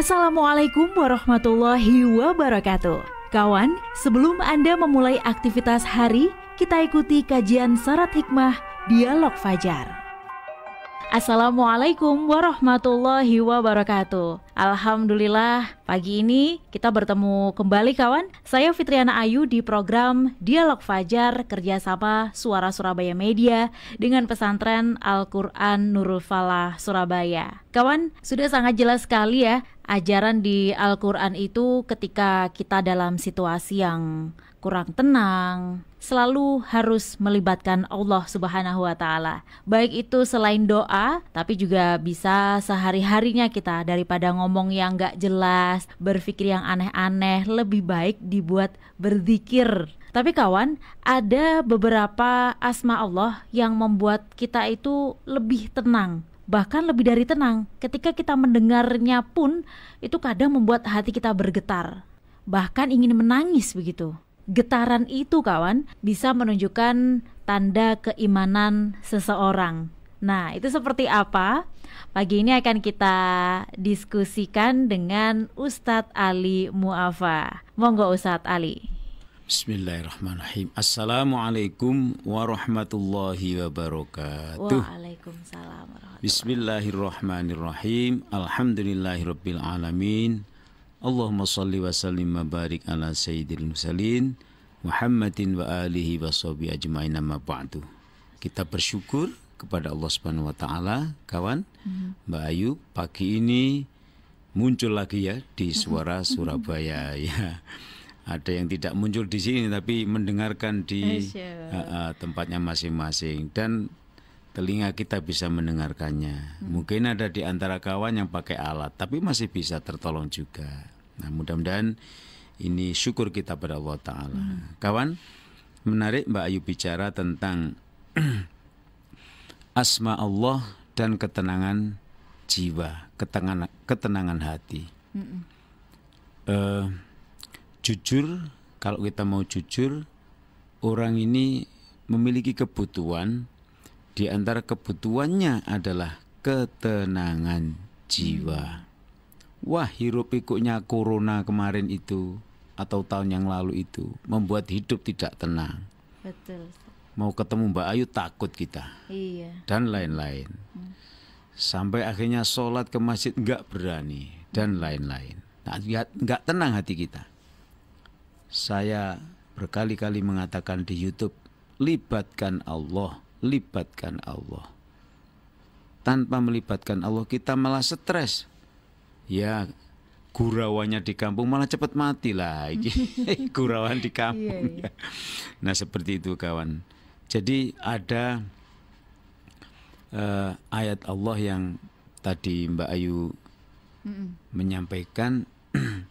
Assalamualaikum warahmatullahi wabarakatuh. Kawan, sebelum Anda memulai aktivitas hari, kita ikuti kajian syarat hikmah Dialog Fajar. Assalamualaikum warahmatullahi wabarakatuh. Alhamdulillah, pagi ini kita bertemu kembali kawan. Saya Fitriana Ayu di program Dialog Fajar kerjasama Suara Surabaya Media dengan pesantren Al-Quran Nurul Falah Surabaya. Kawan, sudah sangat jelas sekali ya ajaran di Al-Quran itu ketika kita dalam situasi yang kurang tenang, selalu harus melibatkan Allah Subhanahu wa taala. Baik itu selain doa, tapi juga bisa sehari-harinya kita daripada ngomong yang nggak jelas, berpikir yang aneh-aneh, lebih baik dibuat berzikir. Tapi kawan, ada beberapa asma Allah yang membuat kita itu lebih tenang, bahkan lebih dari tenang. Ketika kita mendengarnya pun itu kadang membuat hati kita bergetar, bahkan ingin menangis begitu. Getaran itu kawan bisa menunjukkan tanda keimanan seseorang. Nah, itu seperti apa? Pagi ini akan kita diskusikan dengan Ustadz Ali Muafa. Monggo Ustadz Ali. Bismillahirrahmanirrahim. Assalamualaikum warahmatullahi wabarakatuh. Waalaikumsalam warahmatullahi Bismillahirrahmanirrahim. Alhamdulillahirrabbilalamin. Allahumma salli wa sallim wa ala sayyidil musallin Muhammadin wa alihi wa sahbihi ajma'in amma ba'du. Kita bersyukur kepada Allah Subhanahu wa taala, kawan. Mm-hmm. Mbak Ayu, pagi ini muncul lagi ya di Suara mm-hmm. Surabaya ya. Ada yang tidak muncul di sini tapi mendengarkan di uh, uh, tempatnya masing-masing dan telinga kita bisa mendengarkannya. Hmm. Mungkin ada di antara kawan yang pakai alat, tapi masih bisa tertolong juga. Nah, mudah-mudahan ini syukur kita pada Allah Ta'ala. Hmm. Kawan, menarik Mbak Ayu bicara tentang asma Allah dan ketenangan jiwa, ketenangan, ketenangan hati. Hmm. Uh, jujur, kalau kita mau jujur, orang ini memiliki kebutuhan. Di antara kebutuhannya adalah ketenangan jiwa. Hmm wah hirup pikuknya corona kemarin itu atau tahun yang lalu itu membuat hidup tidak tenang. Betul. Mau ketemu Mbak Ayu takut kita. Iya. Dan lain-lain. Hmm. Sampai akhirnya sholat ke masjid nggak berani dan lain-lain. Nah, nggak tenang hati kita. Saya berkali-kali mengatakan di YouTube, libatkan Allah, libatkan Allah. Tanpa melibatkan Allah kita malah stres ya gurawannya di kampung malah cepat mati lah gurawan di kampung iya, iya. nah seperti itu kawan jadi ada uh, ayat Allah yang tadi Mbak Ayu mm -mm. menyampaikan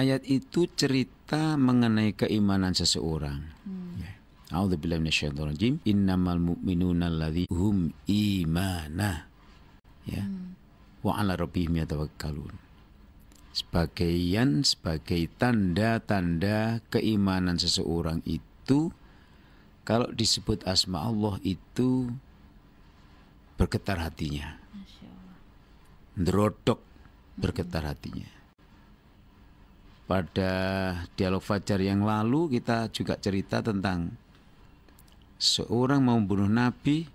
ayat itu cerita mengenai keimanan seseorang mm. Ya. Innamal hum imana. Ya. Mm wa ala rabbihim yatawakkalun. Sebagian sebagai tanda-tanda keimanan seseorang itu kalau disebut asma Allah itu bergetar hatinya. Nerodok bergetar hatinya. Pada dialog fajar yang lalu kita juga cerita tentang seorang mau membunuh Nabi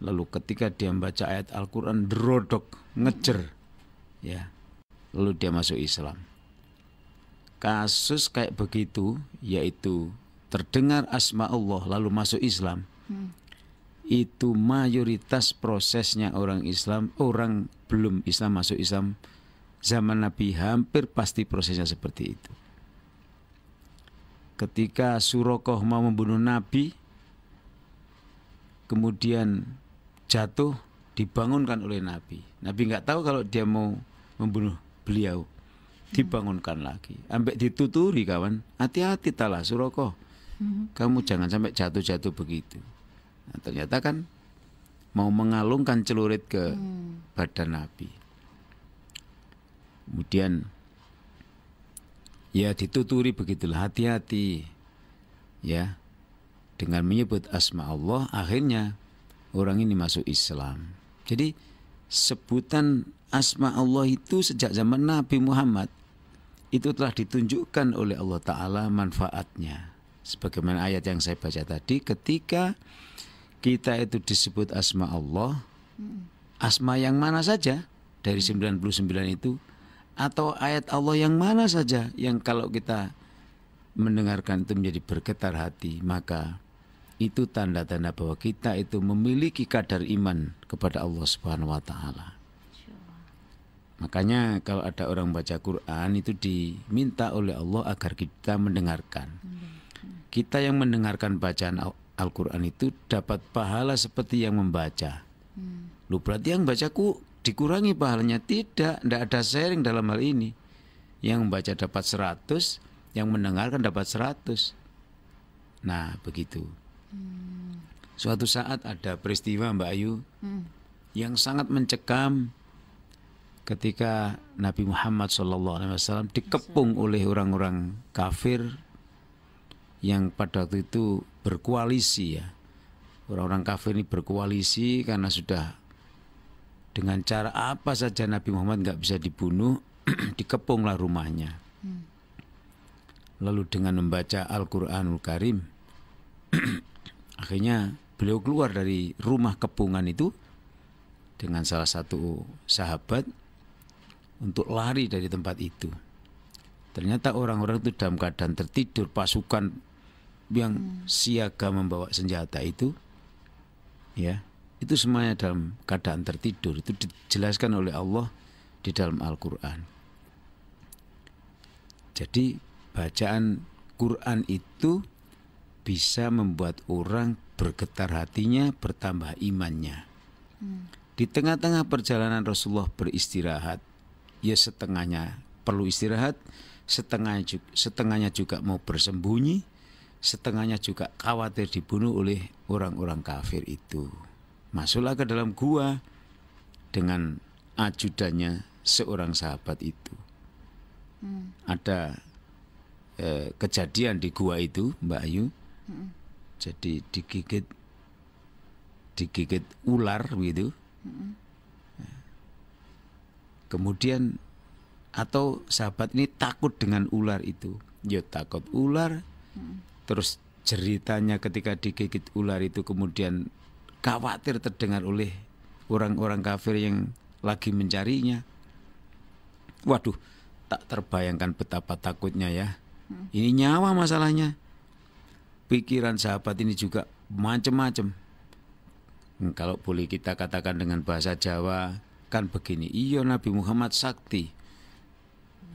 Lalu ketika dia membaca ayat Al-Quran derodok, ngejer. ya Lalu dia masuk Islam. Kasus kayak begitu, yaitu terdengar asma Allah lalu masuk Islam. Hmm. Itu mayoritas prosesnya orang Islam, orang belum Islam masuk Islam. Zaman Nabi hampir pasti prosesnya seperti itu. Ketika Surokoh mau membunuh Nabi, kemudian jatuh dibangunkan oleh Nabi. Nabi nggak tahu kalau dia mau membunuh beliau. Dibangunkan lagi. Ambek dituturi kawan. Hati-hati talah suroko. Hmm. Kamu jangan sampai jatuh-jatuh begitu. Nah, ternyata kan mau mengalungkan celurit ke hmm. badan Nabi. Kemudian ya dituturi begitulah hati-hati ya dengan menyebut asma Allah akhirnya orang ini masuk Islam. Jadi sebutan asma Allah itu sejak zaman Nabi Muhammad itu telah ditunjukkan oleh Allah Ta'ala manfaatnya. Sebagaimana ayat yang saya baca tadi, ketika kita itu disebut asma Allah, asma yang mana saja dari 99 itu, atau ayat Allah yang mana saja yang kalau kita mendengarkan itu menjadi bergetar hati, maka itu tanda-tanda bahwa kita itu memiliki kadar iman kepada Allah Subhanahu wa taala. Makanya kalau ada orang baca Quran itu diminta oleh Allah agar kita mendengarkan. Kita yang mendengarkan bacaan Al-Quran itu dapat pahala seperti yang membaca. Hmm. Lu berarti yang bacaku dikurangi pahalanya tidak, tidak ada sharing dalam hal ini. Yang membaca dapat 100, yang mendengarkan dapat 100. Nah, begitu. Suatu saat ada peristiwa Mbak Ayu hmm. yang sangat mencekam ketika Nabi Muhammad SAW dikepung oleh orang-orang kafir yang pada waktu itu berkoalisi ya orang-orang kafir ini berkoalisi karena sudah dengan cara apa saja Nabi Muhammad nggak bisa dibunuh dikepunglah rumahnya hmm. lalu dengan membaca Al-Quranul Karim Akhirnya beliau keluar dari rumah kepungan itu dengan salah satu sahabat untuk lari dari tempat itu. Ternyata orang-orang itu dalam keadaan tertidur, pasukan yang hmm. siaga membawa senjata itu ya, itu semuanya dalam keadaan tertidur. Itu dijelaskan oleh Allah di dalam Al-Qur'an. Jadi bacaan Quran itu bisa membuat orang bergetar hatinya, bertambah imannya. Di tengah-tengah perjalanan Rasulullah beristirahat, ya setengahnya perlu istirahat, setengah juga, setengahnya juga mau bersembunyi, setengahnya juga khawatir dibunuh oleh orang-orang kafir itu. Masuklah ke dalam gua dengan ajudannya seorang sahabat itu. Hmm. Ada eh, kejadian di gua itu, Mbak Ayu hmm. jadi digigit digigit ular gitu hmm. kemudian atau sahabat ini takut dengan ular itu ya takut ular hmm. terus ceritanya ketika digigit ular itu kemudian khawatir terdengar oleh orang-orang kafir yang lagi mencarinya waduh tak terbayangkan betapa takutnya ya. Mm. Ini nyawa masalahnya pikiran sahabat ini juga macam-macam. Hmm, kalau boleh kita katakan dengan bahasa Jawa kan begini, iyo Nabi Muhammad sakti.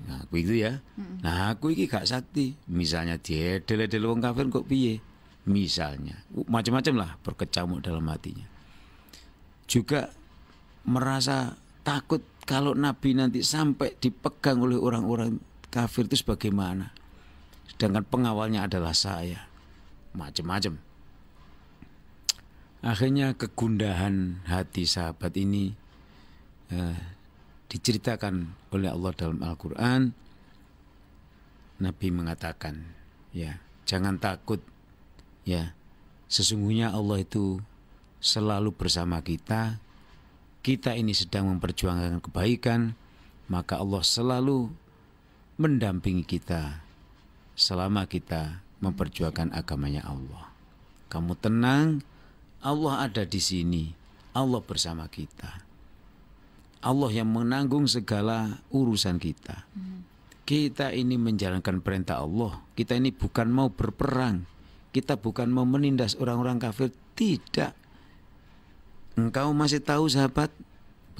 Nah, aku itu ya. Hmm. Nah, aku ini gak sakti. Misalnya dia dele-dele wong kafir kok piye? Misalnya, uh, macam-macam lah berkecamuk dalam hatinya. Juga merasa takut kalau Nabi nanti sampai dipegang oleh orang-orang kafir itu bagaimana? Sedangkan pengawalnya adalah saya macam-macam. Akhirnya kegundahan hati sahabat ini eh, diceritakan oleh Allah dalam Al-Quran. Nabi mengatakan, ya jangan takut, ya sesungguhnya Allah itu selalu bersama kita. Kita ini sedang memperjuangkan kebaikan, maka Allah selalu mendampingi kita selama kita memperjuangkan agamanya Allah. Kamu tenang, Allah ada di sini. Allah bersama kita. Allah yang menanggung segala urusan kita. Kita ini menjalankan perintah Allah. Kita ini bukan mau berperang. Kita bukan mau menindas orang-orang kafir. Tidak. Engkau masih tahu sahabat?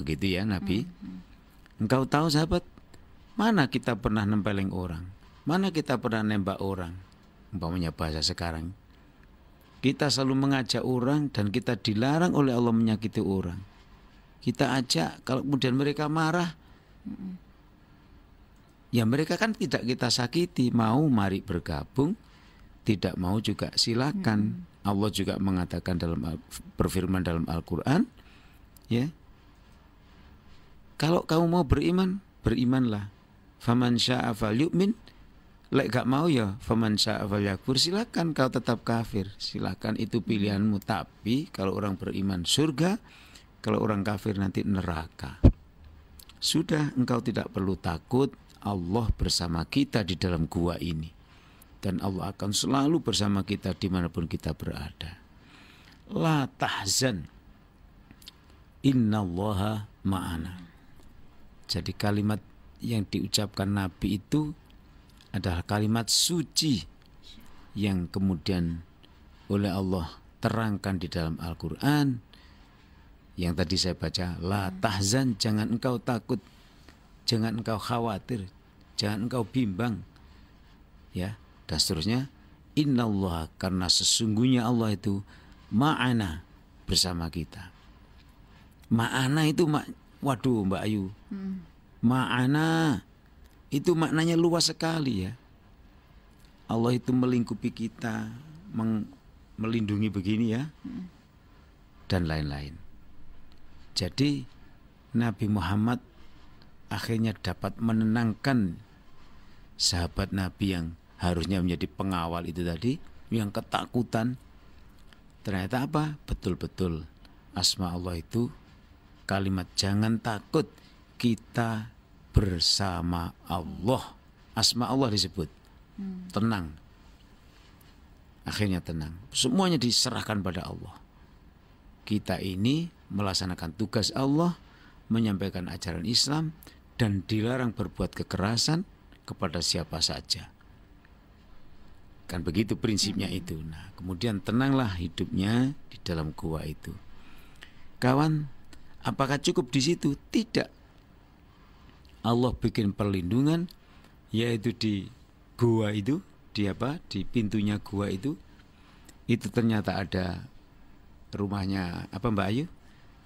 Begitu ya Nabi. Engkau tahu sahabat? Mana kita pernah nempeleng orang? Mana kita pernah nembak orang? umpamanya bahasa sekarang kita selalu mengajak orang dan kita dilarang oleh Allah menyakiti orang kita ajak kalau kemudian mereka marah ya mereka kan tidak kita sakiti mau mari bergabung tidak mau juga silakan hmm. Allah juga mengatakan dalam berfirman dalam Al-Qur'an ya kalau kamu mau beriman berimanlah faman syaa'a falyu'min lek gak mau ya faman sya'afal yakfur silakan kau tetap kafir silakan itu hmm. pilihanmu tapi kalau orang beriman surga kalau orang kafir nanti neraka sudah engkau tidak perlu takut Allah bersama kita di dalam gua ini dan Allah akan selalu bersama kita dimanapun kita berada la tahzan innallaha ma'ana jadi kalimat yang diucapkan Nabi itu adalah kalimat suci yang kemudian oleh Allah terangkan di dalam Al-Quran yang tadi saya baca la tahzan jangan engkau takut jangan engkau khawatir jangan engkau bimbang ya dan seterusnya Allah karena sesungguhnya Allah itu ma'ana bersama kita ma'ana itu ma waduh Mbak Ayu hmm. ma'ana itu maknanya luas sekali ya. Allah itu melingkupi kita, melindungi begini ya, dan lain-lain. Jadi Nabi Muhammad akhirnya dapat menenangkan sahabat Nabi yang harusnya menjadi pengawal itu tadi, yang ketakutan. Ternyata apa? Betul-betul asma Allah itu kalimat jangan takut kita bersama Allah. Asma Allah disebut. Hmm. Tenang. Akhirnya tenang. Semuanya diserahkan pada Allah. Kita ini melaksanakan tugas Allah, menyampaikan ajaran Islam dan dilarang berbuat kekerasan kepada siapa saja. Kan begitu prinsipnya hmm. itu. Nah, kemudian tenanglah hidupnya di dalam gua itu. Kawan, apakah cukup di situ? Tidak Allah bikin perlindungan yaitu di gua itu di apa di pintunya gua itu itu ternyata ada rumahnya apa Mbak Ayu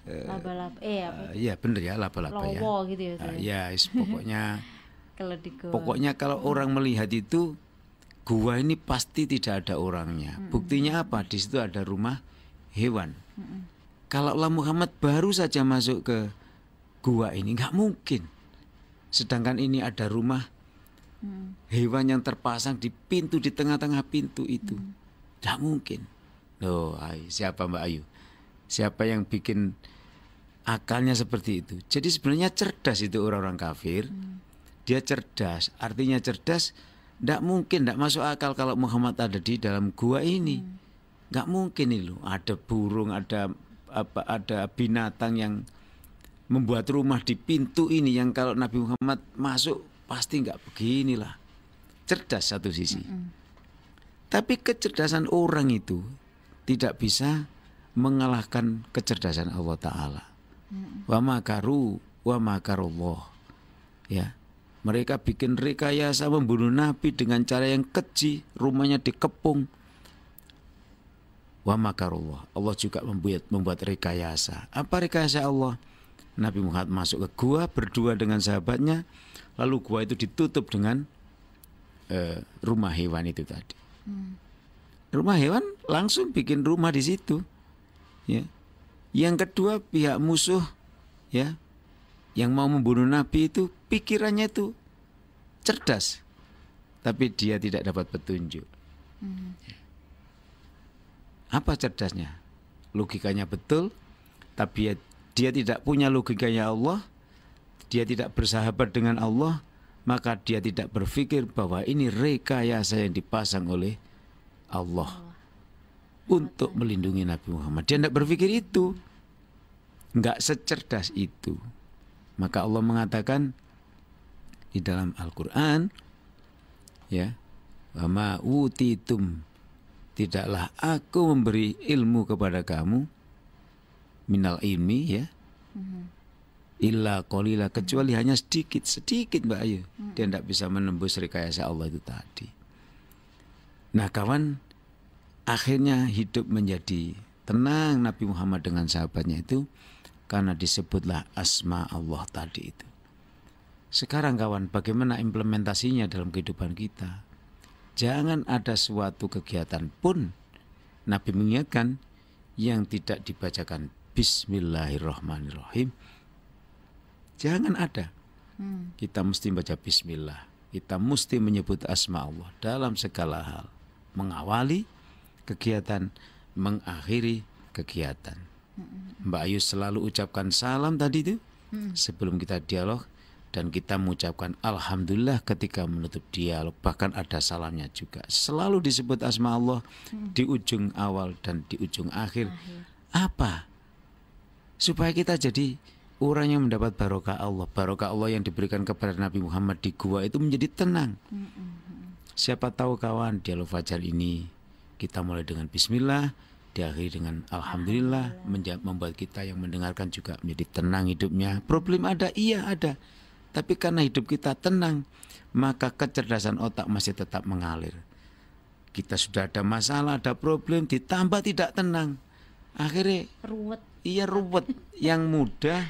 eh, laba-laba eh apa? Uh, ya bener ya laba-laba ya gitu ya, uh, ya yes, pokoknya pokoknya kalau hmm. orang melihat itu gua ini pasti tidak ada orangnya mm -mm. buktinya apa di situ ada rumah hewan mm kalau Allah Muhammad baru saja masuk ke gua ini nggak mungkin Sedangkan ini ada rumah hmm. hewan yang terpasang di pintu di tengah-tengah pintu itu. Tidak hmm. mungkin. Loh, siapa Mbak Ayu? Siapa yang bikin akalnya seperti itu? Jadi sebenarnya cerdas itu orang-orang kafir. Hmm. Dia cerdas, artinya cerdas. Tidak mungkin, tidak masuk akal kalau Muhammad ada di dalam gua ini. Hmm. Nggak mungkin itu. Ada burung, ada apa, ada binatang yang membuat rumah di pintu ini yang kalau Nabi Muhammad masuk pasti nggak beginilah. Cerdas satu sisi. Mm -mm. Tapi kecerdasan orang itu tidak bisa mengalahkan kecerdasan Allah Ta'ala. Mm. Wa makaru wa makarullah. Ya. Mereka bikin rekayasa membunuh Nabi dengan cara yang keji, rumahnya dikepung. Wa makarullah. Allah juga membuat membuat rekayasa. Apa rekayasa Allah? Nabi Muhammad masuk ke gua berdua dengan sahabatnya, lalu gua itu ditutup dengan uh, rumah hewan itu tadi. Hmm. Rumah hewan langsung bikin rumah di situ. Ya. Yang kedua pihak musuh ya yang mau membunuh Nabi itu pikirannya itu cerdas, tapi dia tidak dapat petunjuk. Hmm. Ya. Apa cerdasnya? Logikanya betul, tapi dia tidak punya logika ya Allah, dia tidak bersahabat dengan Allah, maka dia tidak berpikir bahwa ini rekayasa yang dipasang oleh Allah untuk melindungi Nabi Muhammad. Dia tidak berpikir itu. nggak secerdas itu. Maka Allah mengatakan di dalam Al-Qur'an ya, "Wa tidaklah aku memberi ilmu kepada kamu minal ilmi ya. ilah mhm. Illa kolila mhm. kecuali hanya sedikit sedikit Mbak Ayu mhm. dia tidak bisa menembus rekayasa Allah itu tadi. Nah kawan akhirnya hidup menjadi tenang Nabi Muhammad dengan sahabatnya itu karena disebutlah asma Allah tadi itu. Sekarang kawan, bagaimana implementasinya dalam kehidupan kita? Jangan ada suatu kegiatan pun Nabi mengingatkan yang tidak dibacakan Bismillahirrahmanirrahim. Jangan ada. Hmm. Kita mesti baca bismillah. Kita mesti menyebut asma Allah dalam segala hal. Mengawali kegiatan, mengakhiri kegiatan. Hmm. Mbak Ayu selalu ucapkan salam tadi itu hmm. sebelum kita dialog dan kita mengucapkan alhamdulillah ketika menutup dialog bahkan ada salamnya juga. Selalu disebut asma Allah hmm. di ujung awal dan di ujung akhir. akhir. Apa supaya kita jadi orang yang mendapat barokah Allah, barokah Allah yang diberikan kepada Nabi Muhammad di gua itu menjadi tenang. Siapa tahu kawan dialog fajar ini kita mulai dengan Bismillah, diakhiri dengan Alhamdulillah, membuat kita yang mendengarkan juga menjadi tenang hidupnya. Problem ada, iya ada, tapi karena hidup kita tenang, maka kecerdasan otak masih tetap mengalir. Kita sudah ada masalah, ada problem, ditambah tidak tenang, akhirnya ruwet Iya ruwet, yang mudah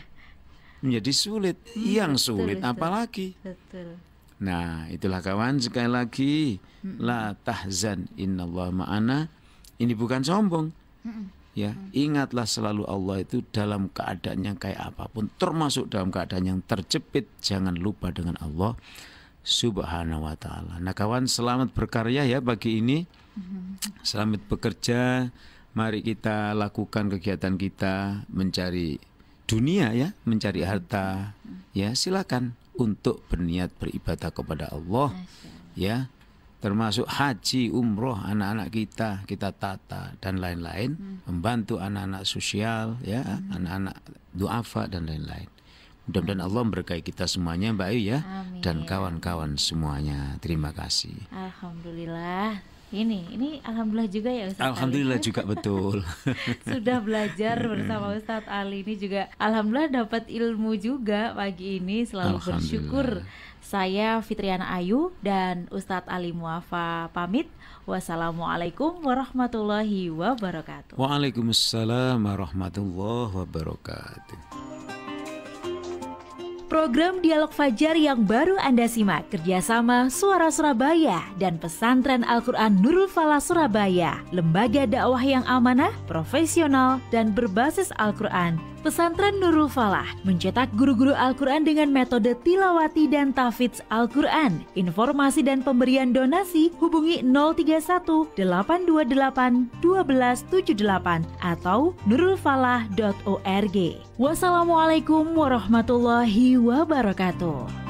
menjadi sulit, hmm, yang sulit betul, apalagi. Betul. Nah, itulah kawan sekali lagi hmm. la tahzan innallaha ma'ana. Ini bukan sombong. Hmm. Ya, hmm. ingatlah selalu Allah itu dalam keadaan yang kayak apapun, termasuk dalam keadaan yang terjepit, jangan lupa dengan Allah Subhanahu wa taala. Nah, kawan selamat berkarya ya pagi ini. Hmm. Selamat bekerja Mari kita lakukan kegiatan kita mencari dunia ya, mencari harta. Ya, silakan untuk berniat beribadah kepada Allah. Ya, termasuk haji, umroh anak-anak kita kita tata dan lain-lain, hmm. membantu anak-anak sosial ya, hmm. anak-anak duafa dan lain-lain. Mudah-mudahan Allah memberkahi kita semuanya Mbak Ayu ya Amin. dan kawan-kawan semuanya. Terima kasih. Alhamdulillah ini ini alhamdulillah juga ya Ustaz alhamdulillah Ali. juga betul sudah belajar bersama hmm. Ustadz Ali ini juga alhamdulillah dapat ilmu juga pagi ini selalu bersyukur saya Fitriana Ayu dan Ustadz Ali Muafa pamit wassalamualaikum warahmatullahi wabarakatuh waalaikumsalam warahmatullahi wabarakatuh Program Dialog Fajar yang baru Anda simak kerjasama Suara Surabaya dan Pesantren Al-Quran Nurul Falah Surabaya, lembaga dakwah yang amanah, profesional, dan berbasis Al-Quran Pesantren Nurul Falah mencetak guru-guru Al-Quran dengan metode tilawati dan tafidz Al-Quran. Informasi dan pemberian donasi hubungi 031 828 1278 atau nurulfalah.org. Wassalamualaikum warahmatullahi wabarakatuh.